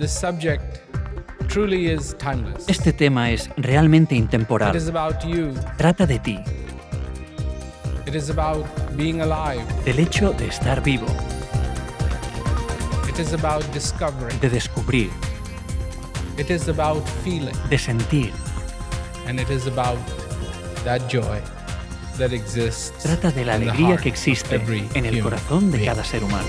This subject truly is timeless. Este tema es realmente intemporal. It is about you. Trata de ti. It is about being alive. Del hecho de estar vivo. It is about discovering. De descubrir. It is about feeling. De sentir. And it is about that joy that exists Trata de la alegría que existe en el corazón de cada ser humano.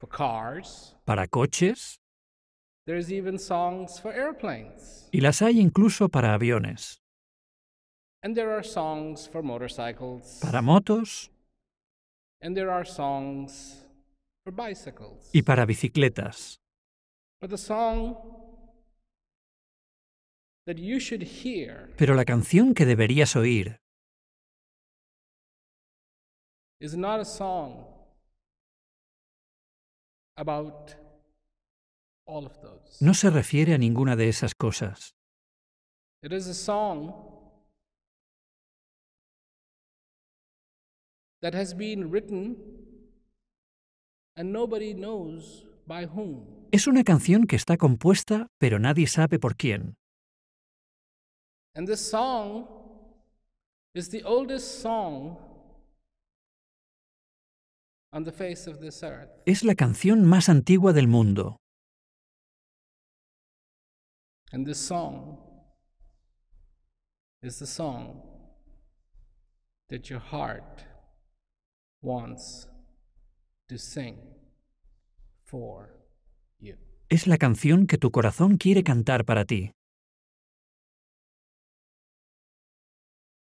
For cars. Para coches. There's even songs for airplanes. Y las hay incluso para aviones. And there are songs for motorcycles. Para motos. And there are songs for bicycles. Y para bicicletas. But the song that you should hear Pero la canción que deberías oír is not a song no se refiere a ninguna de esas cosas. Es una canción que está compuesta, pero nadie sabe por quién. And song is the oldest song es la canción más antigua del mundo. Es la canción que tu corazón quiere cantar para ti.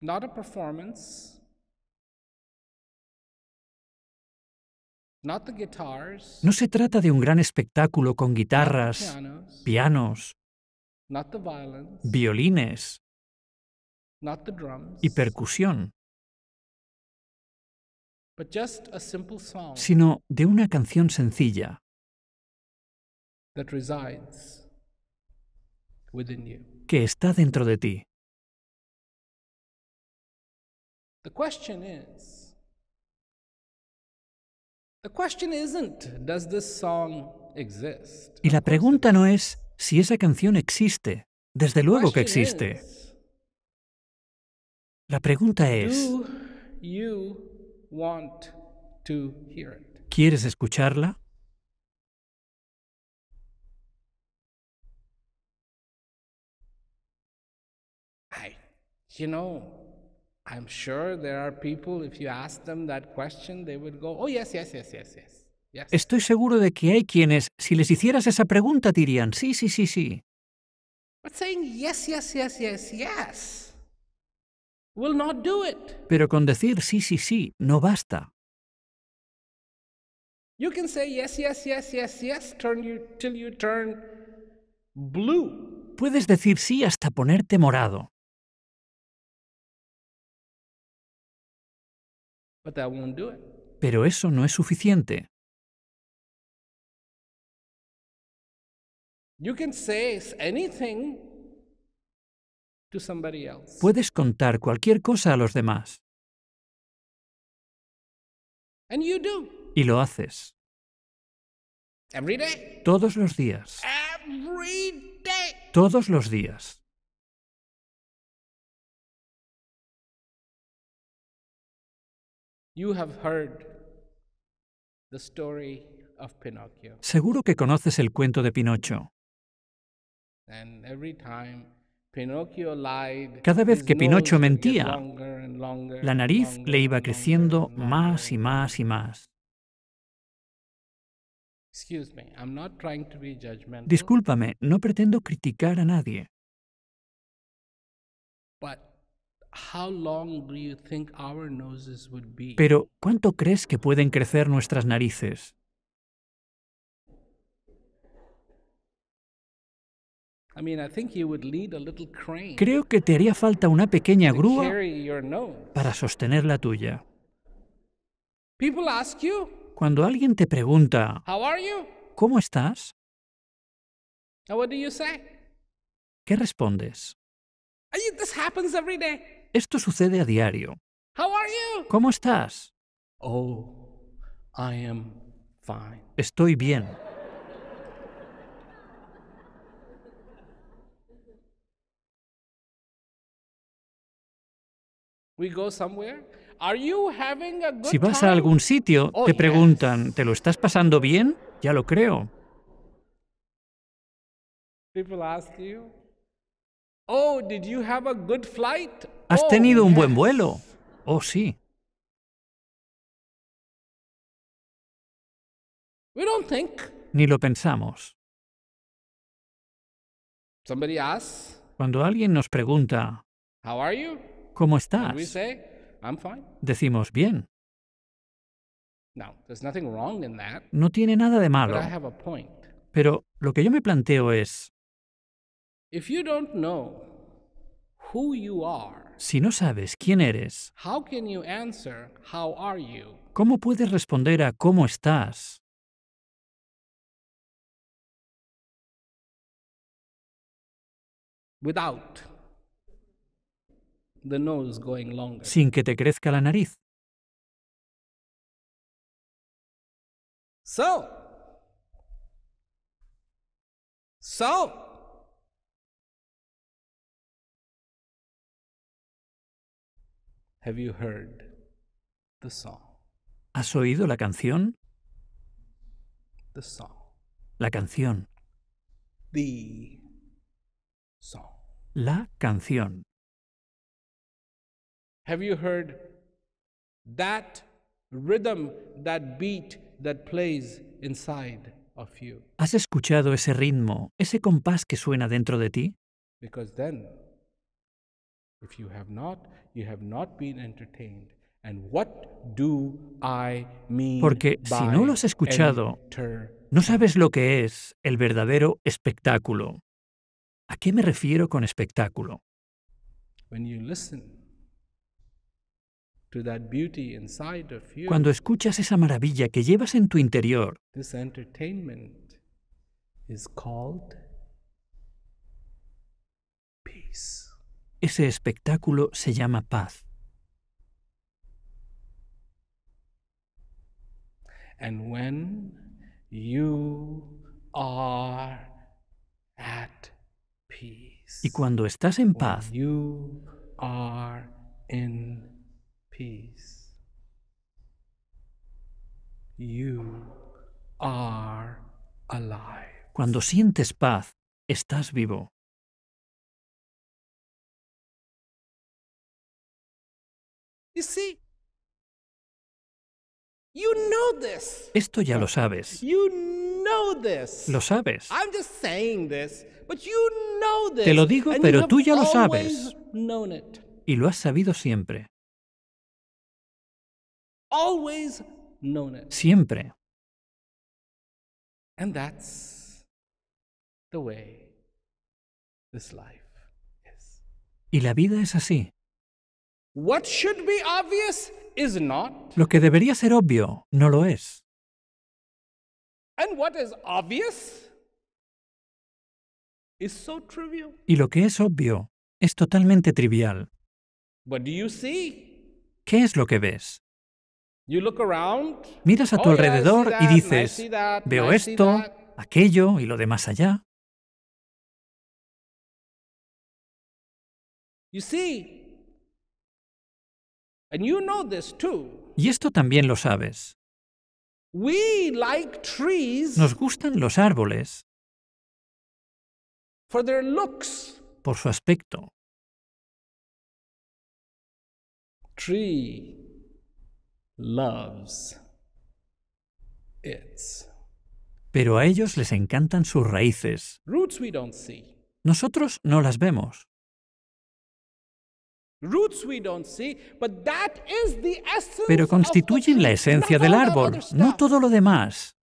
Not a performance. No se trata de un gran espectáculo con guitarras, pianos, violines y percusión, sino de una canción sencilla que está dentro de ti. Y la pregunta no es si esa canción existe. Desde luego que existe. La pregunta es, ¿quieres escucharla? Estoy seguro de que hay quienes, si les hicieras esa pregunta, dirían, sí, sí, sí, sí. Pero con decir sí, sí, sí, no basta. Puedes decir sí hasta ponerte morado. Pero eso no es suficiente. Puedes contar cualquier cosa a los demás. Y lo haces. Todos los días. Todos los días. Seguro que conoces el cuento de Pinocho. cada vez que Pinocho mentía, la nariz le iba creciendo más y más y más. Discúlpame, no pretendo criticar a nadie. Pero, ¿cuánto crees que pueden crecer nuestras narices? Creo que te haría falta una pequeña grúa para sostener la tuya. Cuando alguien te pregunta, ¿cómo estás? ¿Qué respondes? Esto sucede a diario. ¿Cómo estás? Oh, Estoy bien. si vas a algún sitio, oh, te preguntan, ¿te lo estás pasando bien? Ya lo creo. Oh, ¿Has oh, tenido un buen vuelo? Oh, sí. Ni lo pensamos. Cuando alguien nos pregunta, ¿cómo estás? Decimos, bien. No tiene nada de malo. Pero lo que yo me planteo es, If you don't know who you are, si no sabes quién eres, how can you answer how are you? ¿cómo puedes responder a cómo estás? Without the nose going longer. Sin que te crezca la nariz. So, so, Have you heard the song? ¿Has oído la canción? The song. La canción. The song. La canción. Have you heard that rhythm, that beat that plays inside of you? ¿Has escuchado ese ritmo, ese compás que suena dentro de ti? Because then porque si no lo has escuchado, no sabes lo que es el verdadero espectáculo. ¿A qué me refiero con espectáculo? Cuando escuchas esa maravilla que llevas en tu interior, ese espectáculo se llama paz. And when you are at peace, y cuando estás en paz, you are alive. Cuando sientes paz, estás vivo. You see? You know this. Esto ya lo sabes. You know this. Lo sabes. I'm just saying this, but you know this. Te lo digo, pero tú ya lo sabes. Known it. Y lo has sabido siempre. Always known it. Siempre. And that's the way this life is. Y la vida es así. Lo que debería ser obvio no lo es. Y lo que es obvio es totalmente trivial. ¿Qué es lo que ves? Miras a tu oh, alrededor y dices, veo esto, aquello y lo de más allá. Y esto también lo sabes. Nos gustan los árboles por su aspecto. Tree loves Pero a ellos les encantan sus raíces. Nosotros no las vemos. Pero constituyen la esencia del árbol, no todo lo demás.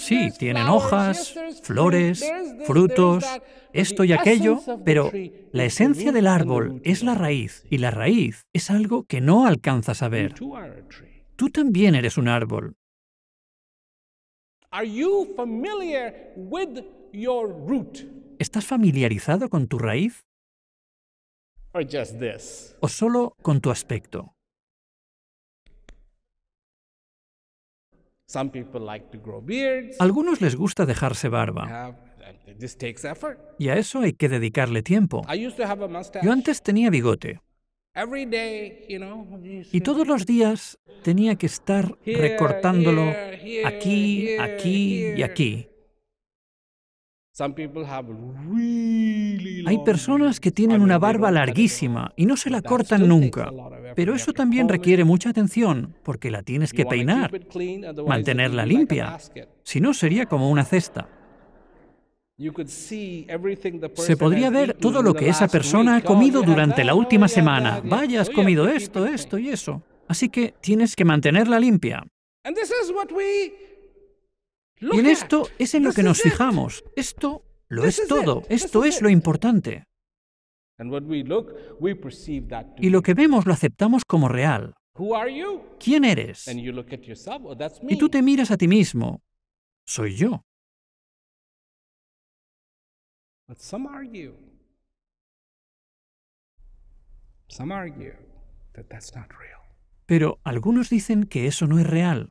Sí, tienen hojas, flores, frutos, esto y aquello, pero la esencia del árbol es la raíz, y la raíz es algo que no alcanzas a ver. Tú también eres un árbol. ¿Estás familiarizado con tu raíz? o solo con tu aspecto. Algunos les gusta dejarse barba. Y a eso hay que dedicarle tiempo. Yo antes tenía bigote. Y todos los días tenía que estar recortándolo aquí, aquí y aquí. Hay personas que tienen una barba larguísima y no se la cortan nunca, pero eso también requiere mucha atención porque la tienes que peinar, mantenerla limpia, si no sería como una cesta. Se podría ver todo lo que esa persona ha oh, comido durante la última semana. Vaya, has oh, comido esto, esto y eso. Así que tienes que mantenerla limpia. Y en esto es en lo que nos fijamos. Esto lo es todo. Esto es lo importante. Y lo que vemos lo aceptamos como real. ¿Quién eres? Oh, y tú te miras a ti mismo. Soy yo. Pero algunos dicen que eso no es real.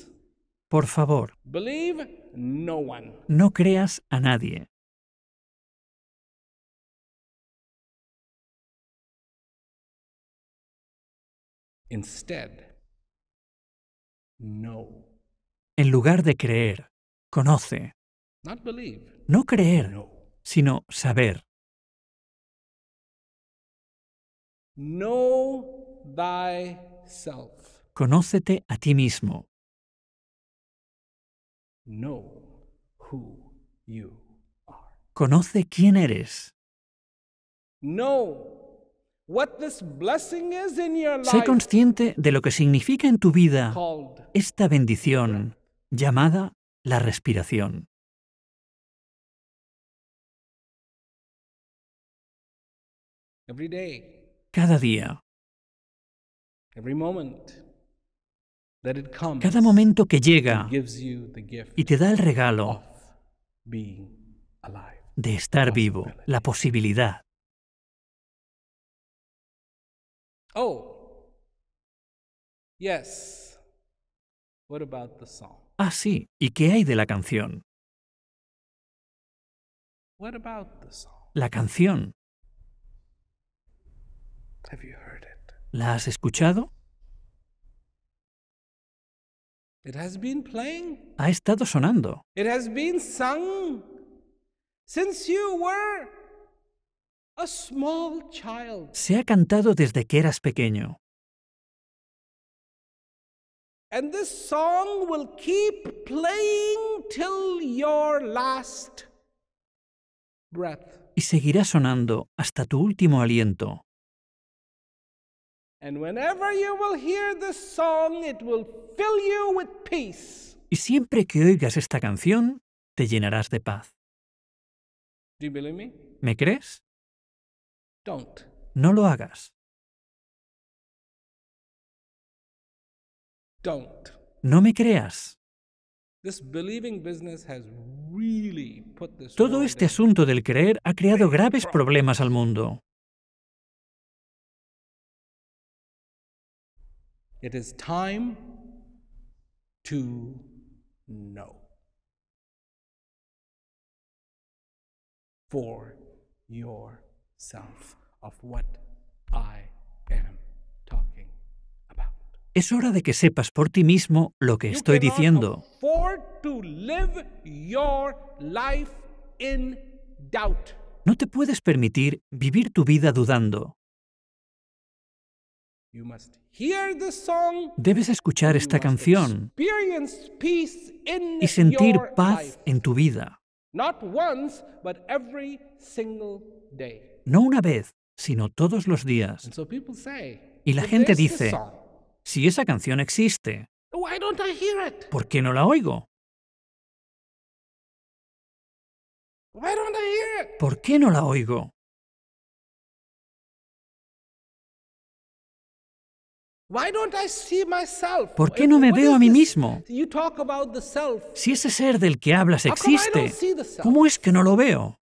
Por favor, no creas a nadie. En lugar de creer, conoce. No creer, sino saber. Know Conócete a ti mismo. Conoce quién eres. Sé consciente de lo que significa en tu vida esta bendición llamada la respiración. Cada día. Every moment. Cada momento que llega y te da el regalo de estar vivo, la posibilidad. Oh, Ah, sí. ¿Y qué hay de la canción? La canción. ¿La has escuchado? It has been playing. Ha estado sonando. It has been sung since you were a small child. Se ha cantado desde que eras pequeño. And this song will keep playing till your last breath. Y seguirá sonando hasta tu último aliento. Y siempre que oigas esta canción, te llenarás de paz. ¿Me crees? No lo hagas. No me creas. Todo este asunto del creer ha creado graves problemas al mundo. Es hora de que sepas por ti mismo lo que estoy diciendo. No te puedes permitir vivir tu vida dudando. Debes escuchar esta canción y sentir paz en tu vida. No una vez, sino todos los días. Y la gente dice, si esa canción existe, ¿por qué no la oigo? ¿Por qué no la oigo? ¿Por qué no me veo a mí mismo? Si ese ser del que hablas existe, ¿cómo es que no lo veo?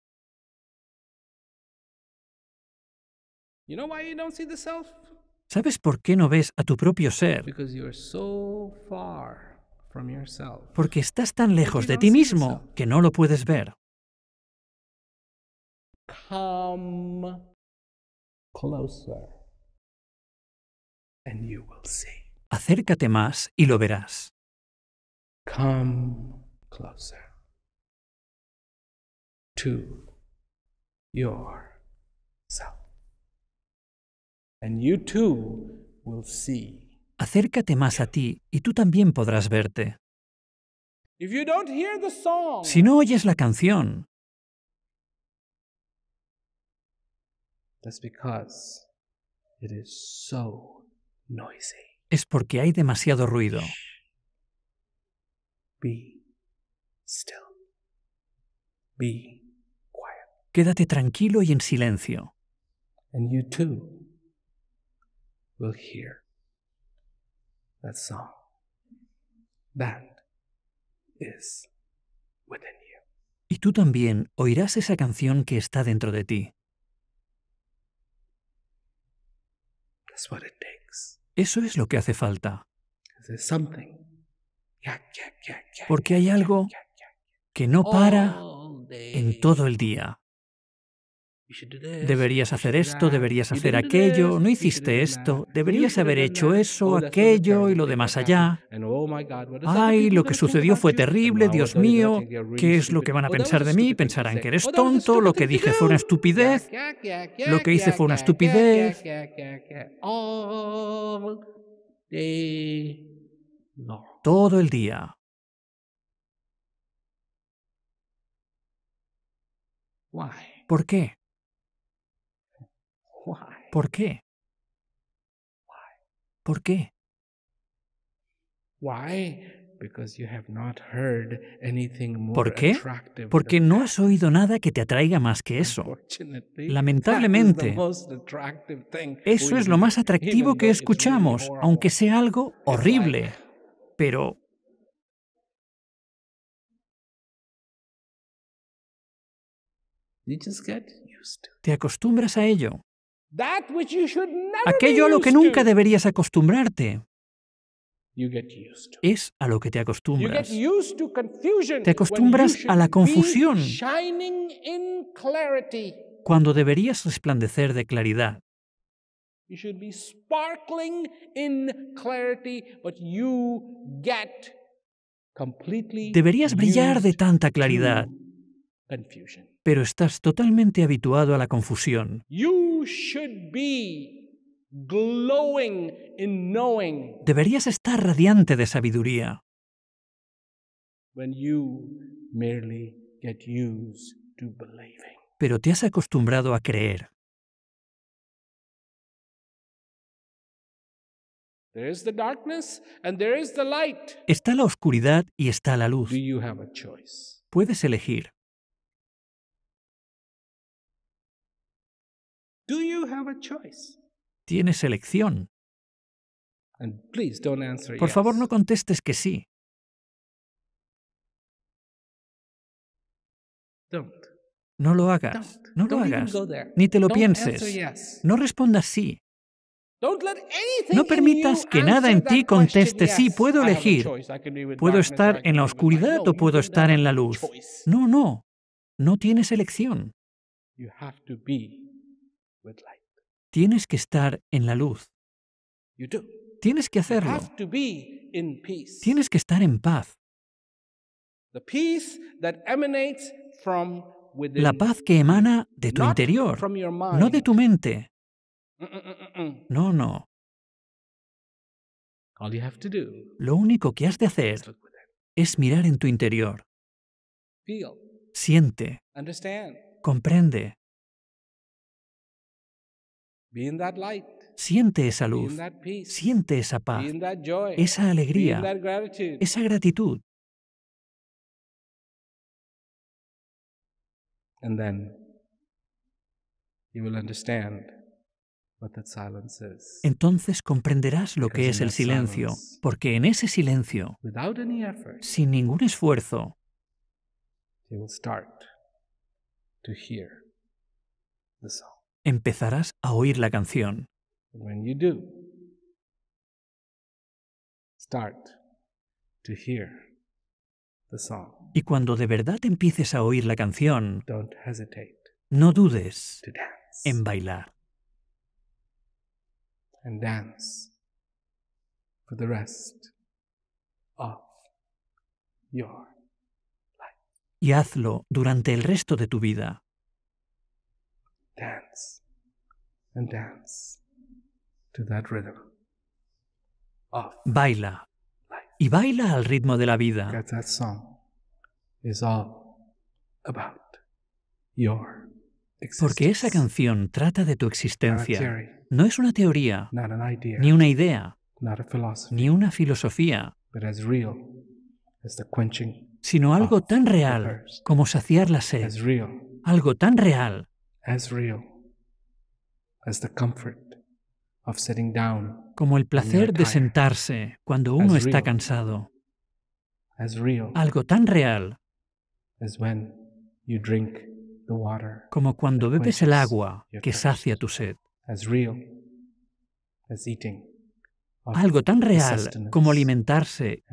¿Sabes por qué no ves a tu propio ser? Porque estás tan lejos de ti mismo que no lo puedes ver. Come closer and you will see. Acércate más y lo verás. Come closer to yourself. And you too will see. Acércate más a ti y tú también podrás verte. If you don't hear the song, si no oyes la canción, that's because it is so es porque hay demasiado ruido. Quédate tranquilo y en silencio. And you Y tú también oirás esa canción que está dentro de ti. That's what eso es lo que hace falta. Porque hay algo que no para en todo el día. Deberías hacer esto, deberías hacer aquello, no hiciste esto, deberías haber hecho eso, oh, aquello y lo demás allá. Oh, Ay, lo que sucedió fue terrible, Dios mío, ¿qué es lo que van a oh, pensar de mí? Pensarán que eres tonto, lo que dije fue una estupidez, lo que hice fue una estupidez. Todo el día. ¿Por qué? ¿Por qué? ¿Por qué? ¿Por qué? Porque no has oído nada que te atraiga más que eso. Lamentablemente, eso es lo más atractivo que escuchamos, aunque sea algo horrible. Pero... Te acostumbras a ello. Aquello a lo que nunca deberías acostumbrarte es a lo que te acostumbras. Te acostumbras a la confusión cuando deberías resplandecer de claridad. Deberías brillar de tanta claridad, pero estás totalmente habituado a la confusión. Deberías estar radiante de sabiduría. Pero te has acostumbrado a creer. Está la oscuridad y está la luz. Puedes elegir. Tienes elección. Por favor, no contestes que sí. No lo hagas. No lo hagas. Ni te lo pienses. No respondas sí. No permitas que nada en ti conteste, sí, puedo elegir, puedo estar en la oscuridad o puedo estar en la luz. No, no, no tienes elección. Tienes que estar en la luz. Tienes que hacerlo. Tienes que estar en paz. La paz que emana de tu interior, no de tu mente. No, no. Lo único que has de hacer es mirar en tu interior. Siente. Comprende. Siente esa luz, siente esa paz, esa alegría, esa gratitud. Entonces comprenderás lo que es el silencio, porque en ese silencio, sin ningún esfuerzo, you will start to hear empezarás a oír la canción. Y cuando de verdad empieces a oír la canción, no dudes en bailar. Y hazlo durante el resto de tu vida baila y baila al ritmo de la vida. Porque esa canción trata de tu existencia. No es una teoría, ni una idea, ni una filosofía, sino algo tan real como saciar la sed. Algo tan real como el placer de sentarse cuando uno está cansado. Algo tan real como cuando bebes el agua que sacia tu sed. Algo tan real como alimentarse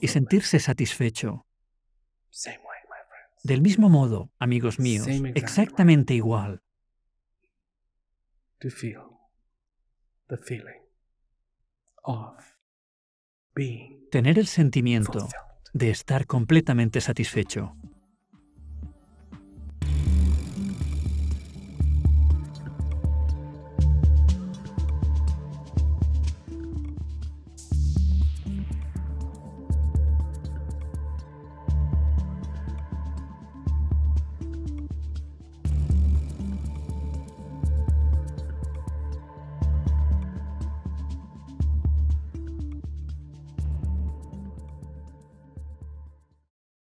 y sentirse satisfecho. Del mismo modo, amigos míos, exactamente igual. Tener el sentimiento de estar completamente satisfecho.